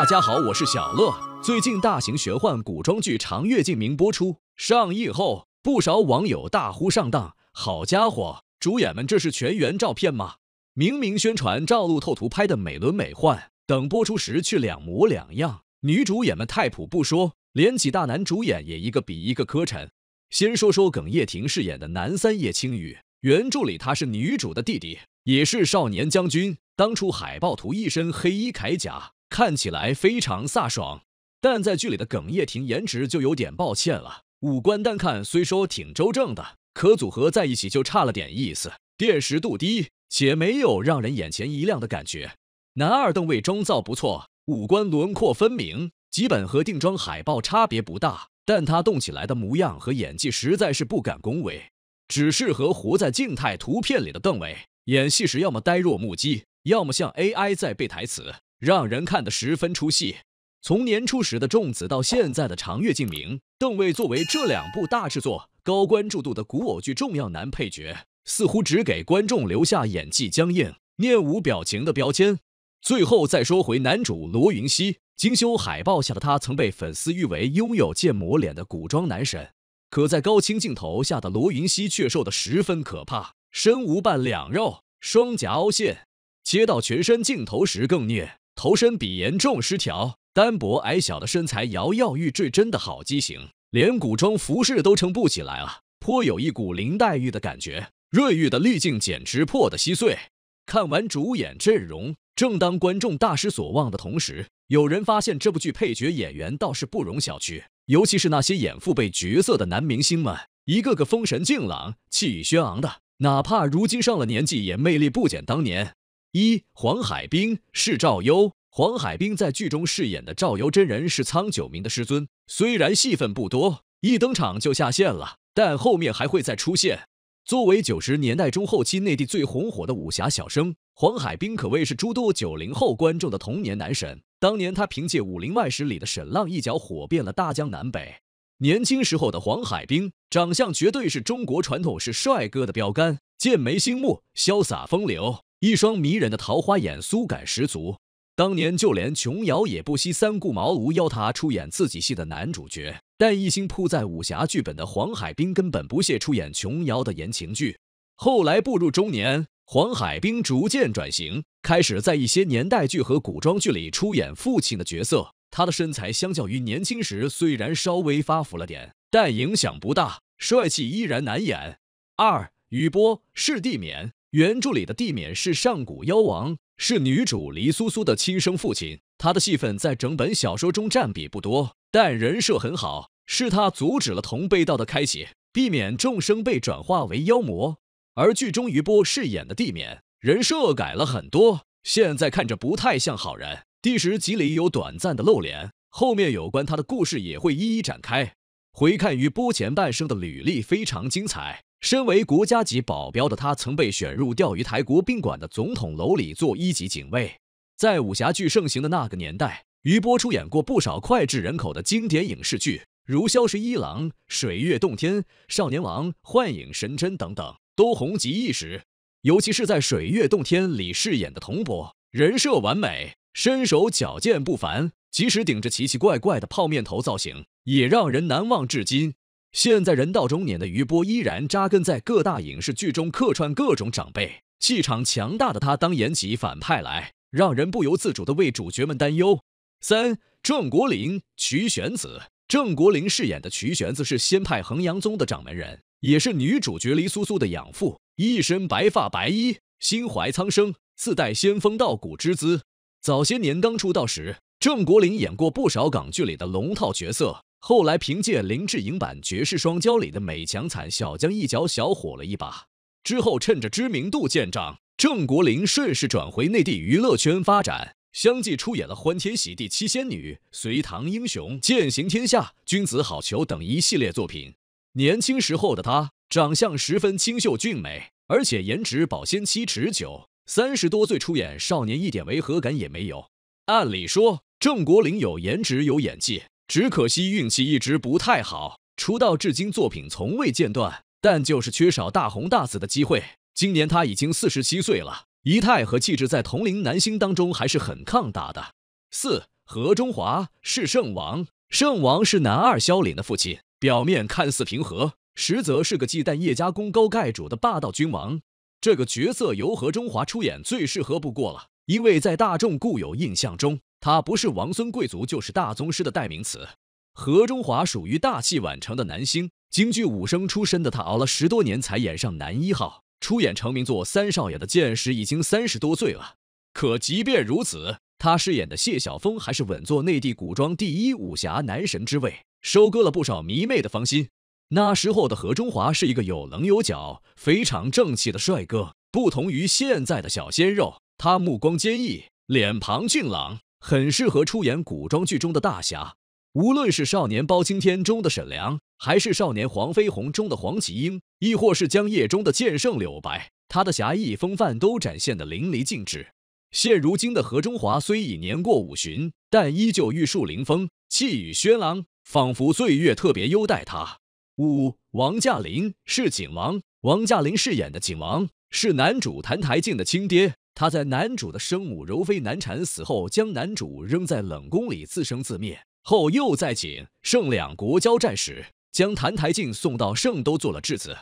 大家好，我是小乐。最近大型玄幻古装剧《长月烬明》播出，上映后不少网友大呼上当。好家伙，主演们这是全员照片吗？明明宣传照露透图拍的美轮美奂，等播出时却两模两样。女主演们太普不说，连几大男主演也一个比一个磕碜。先说说耿叶婷饰演的男三叶青羽，原著里他是女主的弟弟，也是少年将军。当初海报图一身黑衣铠甲。看起来非常飒爽，但在剧里的耿叶婷颜值就有点抱歉了。五官单看虽说挺周正的，可组合在一起就差了点意思，辨识度低，且没有让人眼前一亮的感觉。男二邓为妆造不错，五官轮廓分明，基本和定妆海报差别不大，但他动起来的模样和演技实在是不敢恭维，只适合活在静态图片里的邓伟。演戏时要么呆若木鸡，要么像 AI 在背台词。让人看得十分出戏。从年初时的仲子到现在的长月烬明，邓为作为这两部大制作、高关注度的古偶剧重要男配角，似乎只给观众留下演技僵硬、面无表情的标签。最后再说回男主罗云熙，精修海报下的他曾被粉丝誉为拥有建模脸的古装男神，可在高清镜头下的罗云熙却瘦得十分可怕，身无半两肉，双颊凹陷，切到全身镜头时更虐。头身比严重失调，单薄矮小的身材摇摇欲坠，真的好畸形，连古装服饰都撑不起来了，颇有一股林黛玉的感觉。瑞玉的滤镜简直破得稀碎。看完主演阵容，正当观众大失所望的同时，有人发现这部剧配角演员倒是不容小觑，尤其是那些演父辈角色的男明星们，一个个风神俊朗、气宇轩昂的，哪怕如今上了年纪，也魅力不减当年。一黄海冰是赵幽。黄海冰在剧中饰演的赵幽真人是苍九明的师尊，虽然戏份不多，一登场就下线了，但后面还会再出现。作为九十年代中后期内地最红火的武侠小生，黄海冰可谓是诸多九零后观众的童年男神。当年他凭借《武林外史》里的沈浪一角火遍了大江南北。年轻时候的黄海冰，长相绝对是中国传统式帅哥的标杆，剑眉星目，潇洒风流。一双迷人的桃花眼，苏感十足。当年就连琼瑶也不惜三顾茅庐邀他出演自己戏的男主角，但一心扑在武侠剧本的黄海冰根本不屑出演琼瑶的言情剧。后来步入中年，黄海冰逐渐转型，开始在一些年代剧和古装剧里出演父亲的角色。他的身材相较于年轻时虽然稍微发福了点，但影响不大，帅气依然难掩。二，雨波，是地冕。原著里的帝冕是上古妖王，是女主黎苏苏的亲生父亲。他的戏份在整本小说中占比不多，但人设很好。是他阻止了同被盗的开启，避免众生被转化为妖魔。而剧中于波饰演的帝冕，人设改了很多，现在看着不太像好人。第十集里有短暂的露脸，后面有关他的故事也会一一展开。回看于波前半生的履历，非常精彩。身为国家级保镖的他，曾被选入钓鱼台国宾馆的总统楼里做一级警卫。在武侠剧盛行的那个年代，余波出演过不少脍炙人口的经典影视剧，如《萧十一郎》《水月洞天》《少年王》《幻影神针》等等，都红极一时。尤其是在《水月洞天》里饰演的童博，人设完美，身手矫健不凡，即使顶着奇奇怪怪的泡面头造型，也让人难忘至今。现在人到中年的余波依然扎根在各大影视剧中客串各种长辈，气场强大的他当演起反派来，让人不由自主的为主角们担忧。三郑国林瞿玄子，郑国林饰演的瞿玄子是仙派衡阳宗的掌门人，也是女主角黎苏苏的养父，一身白发白衣，心怀苍生，自带仙风道骨之姿。早些年刚出道时，郑国林演过不少港剧里的龙套角色。后来凭借林志颖版《绝世双骄》里的美强惨小江一角小火了一把，之后趁着知名度见涨，郑国霖顺势转回内地娱乐圈发展，相继出演了《欢天喜地七仙女》《隋唐英雄》《剑行天下》《君子好逑》等一系列作品。年轻时候的他长相十分清秀俊美，而且颜值保鲜期持久，三十多岁出演少年一点违和感也没有。按理说，郑国霖有颜值有演技。只可惜运气一直不太好，出道至今作品从未间断，但就是缺少大红大紫的机会。今年他已经四十七岁了，仪态和气质在同龄男星当中还是很抗打的。四何中华是圣王，圣王是男二萧凛的父亲，表面看似平和，实则是个忌惮叶家功高盖主的霸道君王。这个角色由何中华出演最适合不过了，因为在大众固有印象中。他不是王孙贵族，就是大宗师的代名词。何中华属于大器晚成的男星，京剧武生出身的他，熬了十多年才演上男一号，出演成名作《三少爷的剑》时已经三十多岁了。可即便如此，他饰演的谢晓峰还是稳坐内地古装第一武侠男神之位，收割了不少迷妹的芳心。那时候的何中华是一个有棱有角、非常正气的帅哥，不同于现在的小鲜肉，他目光坚毅，脸庞俊朗。很适合出演古装剧中的大侠，无论是《少年包青天》中的沈良，还是《少年黄飞鸿》中的黄麒英，亦或是《江夜》中的剑圣柳白，他的侠义风范都展现得淋漓尽致。现如今的何中华虽已年过五旬，但依旧玉树临风、气宇轩昂，仿佛岁月特别优待他。五王驾临是景王，王驾临饰演的景王是男主谭台靖的亲爹。他在男主的生母柔妃难产死后，将男主扔在冷宫里自生自灭。后又在景盛两国交战时，将谭台烬送到盛都做了质子。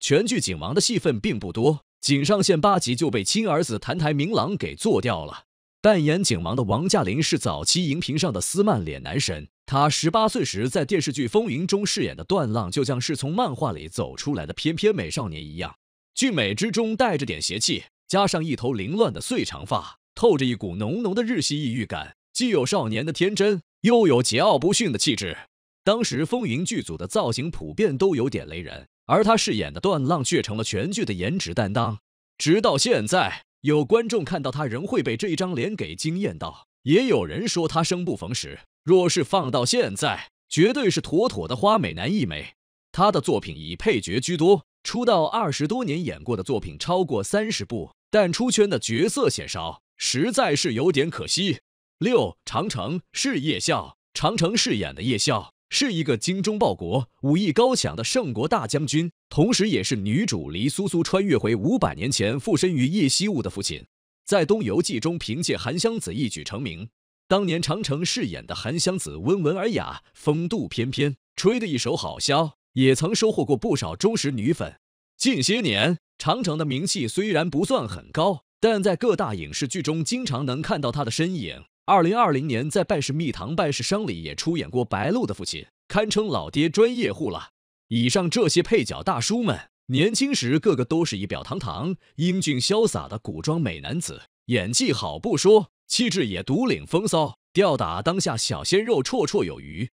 全剧景王的戏份并不多，仅上线八集就被亲儿子谭台明朗给做掉了。扮演景王的王驾林是早期荧屏上的斯曼脸男神。他十八岁时在电视剧《风云》中饰演的段浪，就像是从漫画里走出来的翩翩美少年一样，俊美之中带着点邪气。加上一头凌乱的碎长发，透着一股浓浓的日系异域感，既有少年的天真，又有桀骜不驯的气质。当时《风云》剧组的造型普遍都有点雷人，而他饰演的段浪却成了全剧的颜值担当。直到现在，有观众看到他仍会被这张脸给惊艳到。也有人说他生不逢时，若是放到现在，绝对是妥妥的花美男一枚。他的作品以配角居多，出道二十多年，演过的作品超过三十部。但出圈的角色显少，实在是有点可惜。六，长城是叶校，长城饰演的叶校是一个精忠报国、武艺高强的圣国大将军，同时也是女主黎苏苏穿越回五百年前附身于叶希物的父亲。在《东游记》中，凭借韩湘子一举成名。当年长城饰演的韩湘子温文尔雅、风度翩翩，吹得一手好箫，也曾收获过不少忠实女粉。近些年。长城的名气虽然不算很高，但在各大影视剧中经常能看到他的身影。二零二零年在《拜师蜜糖》《拜师商》里也出演过白鹿的父亲，堪称老爹专业户了。以上这些配角大叔们，年轻时个个都是仪表堂堂、英俊潇洒的古装美男子，演技好不说，气质也独领风骚，吊打当下小鲜肉绰绰有余。